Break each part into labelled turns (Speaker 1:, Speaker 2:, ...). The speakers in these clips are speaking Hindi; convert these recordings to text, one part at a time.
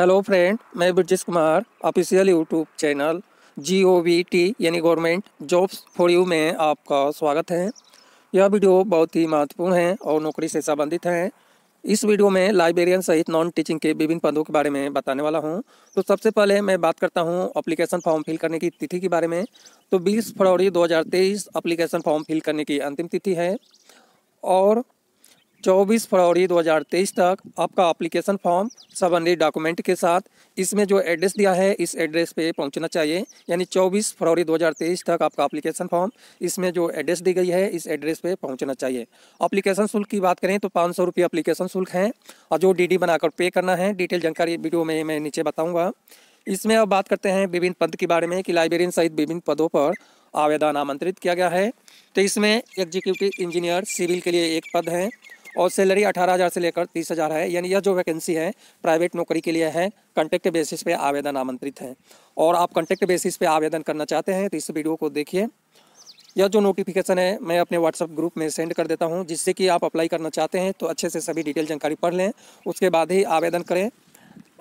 Speaker 1: हेलो फ्रेंड मैं Brajesh Kumar official YouTube channel G O V T यानी गवर्नमेंट जॉब्स फॉर यू में आपका स्वागत है यह वीडियो बहुत ही महत्वपूर्ण है और नौकरी से संबंधित है इस वीडियो में लाइब्रेरियन सहित नॉन टीचिंग के विभिन्न पदों के बारे में बताने वाला हूं तो सबसे पहले मैं बात करता हूं अप्लीकेशन फॉर्म फिल करने की तिथि के बारे में तो बीस फरवरी दो अप्लीकेशन फॉर्म फिल करने की अंतिम तिथि है और 24 फरवरी 2023 तक आपका एप्लीकेशन फॉर्म संबंधित डॉक्यूमेंट के साथ इसमें जो एड्रेस दिया है इस एड्रेस पे पहुंचना चाहिए यानी 24 फरवरी 2023 तक आपका एप्लीकेशन फॉर्म इसमें जो एड्रेस दी गई है इस एड्रेस पे पहुंचना चाहिए एप्लीकेशन शुल्क की बात करें तो पाँच सौ रुपये अप्लीकेशन शुल्क है और जो डी बनाकर पे करना है डिटेल जानकारी वीडियो में मैं नीचे बताऊँगा इसमें अब बात करते हैं विभिन्न पद के बारे में कि लाइब्रेरियन सहित विभिन्न पदों पर आवेदन आमंत्रित किया गया है तो इसमें एग्जीक्यूटिव इंजीनियर सिविल के लिए एक पद है और सैलरी अठारह हज़ार से लेकर तीस हज़ार है यानी यह जो वैकेंसी है प्राइवेट नौकरी के लिए है कंटेक्ट बेसिस पे आवेदन आमंत्रित है और आप कंटेक्ट बेसिस पे आवेदन करना चाहते हैं तो इस वीडियो को देखिए यह जो नोटिफिकेशन है मैं अपने व्हाट्सअप ग्रुप में सेंड कर देता हूँ जिससे कि आप अप्लाई करना चाहते हैं तो अच्छे से सभी डिटेल जानकारी पढ़ लें उसके बाद ही आवेदन करें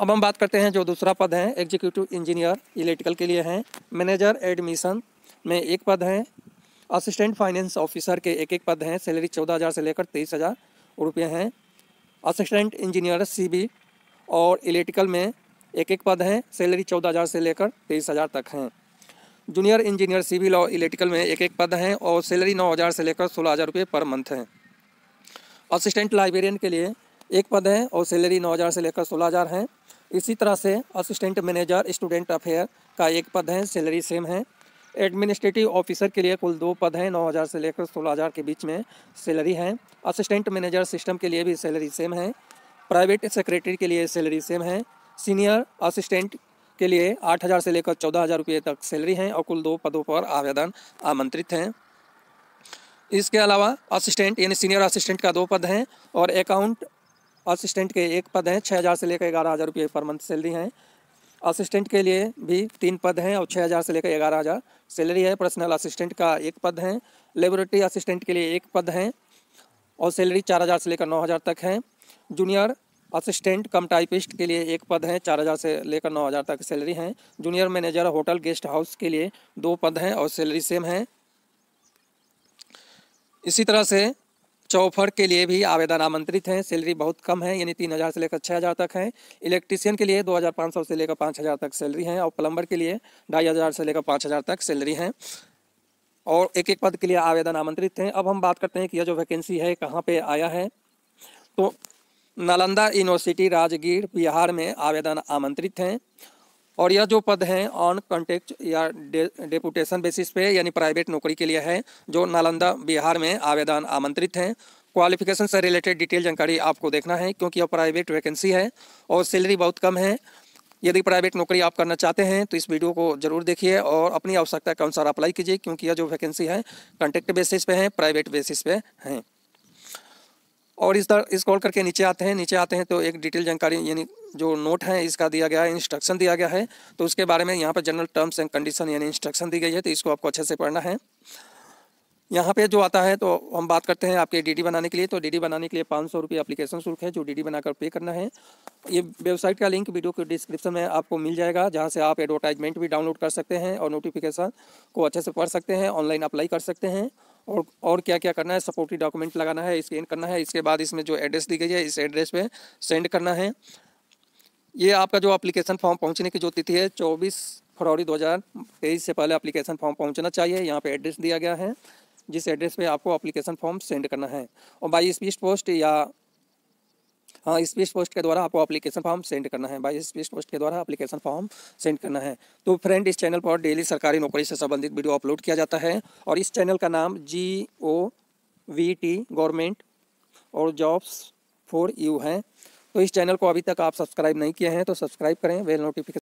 Speaker 1: अब हम बात करते हैं जो दूसरा पद है एग्जीक्यूटिव इंजीनियर इलेक्ट्रिकल के लिए हैं मैनेजर एडमिशन में एक पद है असिस्टेंट फाइनेंस ऑफिसर के एक एक पद हैं सैलरी चौदह हज़ार से लेकर तेईस हज़ार रुपये हैं असिस्टेंट इंजीनियर सी और इलेक्ट्रिकल में एक एक पद हैं सैलरी चौदह हज़ार से लेकर तेईस हज़ार तक हैं जूनियर इंजीनियर सिविल और इलेक्ट्रिकल में एक एक पद हैं और सैलरी नौ हज़ार से लेकर सोलह हज़ार रुपये पर मंथ हैं असिस्टेंट लाइब्रेरियन के लिए एक पद है और सैलरी नौ हज़ार से लेकर सोलह हज़ार हैं इसी तरह से असिस्टेंट मैनेजर स्टूडेंट अफेयर का एक पद है सैलरी सेम है एडमिनिस्ट्रेटिव ऑफिसर के लिए कुल दो पद हैं नौ हज़ार से लेकर सोलह हज़ार के बीच में सैलरी है असिस्टेंट मैनेजर सिस्टम के लिए भी सैलरी सेम है प्राइवेट सेक्रेटरी के लिए सैलरी सेम है सीनियर असिस्टेंट के लिए आठ हज़ार से लेकर चौदह हज़ार रुपये तक सैलरी है और कुल दो पदों पर आवेदन आमंत्रित हैं इसके अलावा असिस्टेंट यानी सीनियर असिस्टेंट का दो पद हैं और अकाउंट असिस्टेंट के एक पद हैं छः हज़ार से लेकर ग्यारह हज़ार रुपये पर मंथ सैलरी हैं असिस्टेंट के लिए भी तीन पद हैं और छः हज़ार से लेकर ग्यारह हज़ार सैलरी है पर्सनल असिस्टेंट का एक पद है लेबोरेटरी असिस्टेंट के लिए एक पद है और सैलरी चार हज़ार से लेकर नौ हज़ार तक है जूनियर असिस्टेंट कम टाइपिस्ट के लिए एक पद है चार हज़ार से लेकर नौ हज़ार तक सैलरी है junior manager hotel guest house के लिए दो पद हैं और सैलरी सेम है इसी तरह से चौफड़ के लिए भी आवेदन आमंत्रित हैं सैलरी बहुत कम है यानी तीन हज़ार से लेकर छः हज़ार तक हैं इलेक्ट्रीशियन के लिए दो हज़ार पाँच सौ से लेकर पाँच हज़ार तक सैलरी है और प्लम्बर के लिए ढाई हज़ार से लेकर पाँच हज़ार तक सैलरी है और एक एक पद के लिए आवेदन आमंत्रित हैं अब हम बात करते हैं कि यह जो वैकेंसी है कहाँ पर आया है तो नालंदा यूनिवर्सिटी राजगीर बिहार में आवेदन आमंत्रित हैं और यह जो पद हैं ऑन कॉन्टेक्ट या डेपुटेशन बेसिस पे यानी प्राइवेट नौकरी के लिए है जो नालंदा बिहार में आवेदन आमंत्रित हैं क्वालिफिकेशन से रिलेटेड डिटेल जानकारी आपको देखना है क्योंकि यह प्राइवेट वैकेंसी है और सैलरी बहुत कम है यदि प्राइवेट नौकरी आप करना चाहते हैं तो इस वीडियो को जरूर देखिए और अपनी आवश्यकता के अनुसार अप्लाई कीजिए क्योंकि यह जो वैकेंसी है कॉन्ट्रैक्ट बेसिस पे है प्राइवेट बेसिस पे हैं और इस इस कॉल करके नीचे आते हैं नीचे आते हैं तो एक डिटेल जानकारी यानी जो नोट है इसका दिया गया है इंस्ट्रक्शन दिया गया है तो उसके बारे में यहाँ पर जनरल टर्म्स एंड कंडीशन यानी इंस्ट्रक्शन दी गई है तो इसको आपको अच्छे से पढ़ना है यहाँ पे जो आता है तो हम बात करते हैं आपके डीडी बनाने के लिए तो डीडी बनाने के लिए पाँच सौ रुपये अप्लीकेशन शुल्क है जो डीडी बनाकर पे करना है ये वेबसाइट का लिंक वीडियो के डिस्क्रिप्शन में आपको मिल जाएगा जहाँ से आप एडवर्टाइजमेंट भी डाउनलोड कर सकते हैं और नोटिफिकेशन को अच्छे से पढ़ सकते हैं ऑनलाइन अप्लाई कर सकते हैं और और क्या क्या करना है सपोर्टिव डॉक्यूमेंट लगाना है स्कैन करना है इसके बाद इसमें जो एड्रेस दी गई है इस एड्रेस पे सेंड करना है ये आपका जो एप्लीकेशन फॉर्म पहुंचने की जो तिथि है चौबीस फरवरी 2023 से पहले अप्लीकेशन फॉर्म पहुंचना चाहिए यहाँ पे एड्रेस दिया गया है जिस एड्रेस पे आपको अप्लीकेशन फॉर्म सेंड करना है और बाई स्पीड पोस्ट या हाँ स्पेस पोस्ट के द्वारा आपको एप्लीकेशन फॉर्म सेंड करना है बाई स्पेस पोस्ट के द्वारा एप्लीकेशन फॉर्म सेंड करना है तो फ्रेंड इस चैनल पर डेली सरकारी नौकरी से संबंधित वीडियो अपलोड किया जाता है और इस चैनल का नाम G O V T government और जॉब्स फॉर यू है तो इस चैनल को अभी तक आप सब्सक्राइब नहीं किए हैं तो सब्सक्राइब करें वेल नोटिफिकेशन